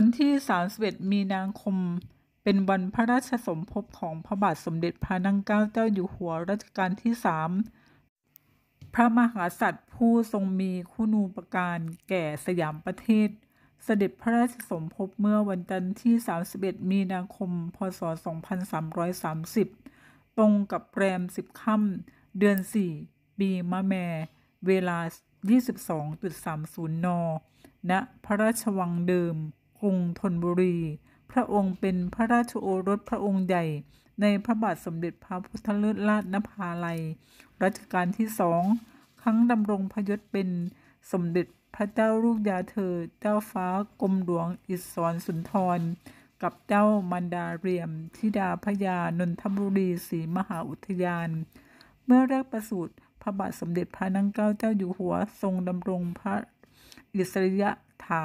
วันที่ 31 มีนาคม เป็นวันพระราชสมภพของพระบาทสมเด็จพระนั่งเกล้าเจ้าอยู่หัวรัชกาลที่สพระมหากษัตริย์ผู้ทรงมีคุณูปการแก่สยามประเทศ เสด็จพระราชสมภพเมื่อวันจันทร์ที่ 31 มีนาคม พศ 2330 ตรงกับแรม 10 ค่ำ เดือน4ปีมะแม เวลา 22.30 น ณ พระราชวังเดิมรุงธนบุรีพระองค์เป็นพระราชโอรสพระองค์ใหญ่ในพระบาทสมเด็จพระพุทธเลิศราชนภาลัยรัชกาลที่สองครั้งดำรงพยศเป็นสมเด็จพระเจ้าลูกยาเธอ เจ้าฟ้ากรมหลวงอิศรสุนทรกับเจ้ามันดาเรียมธิดาพญานนทบุรีศรีมหาอุทยาน เมื่อแรกประสูติพระบาทสมเด็จพระนั่งเกล้าเจ้าอยู่หัวทรงดำรงพระอิสริยะถา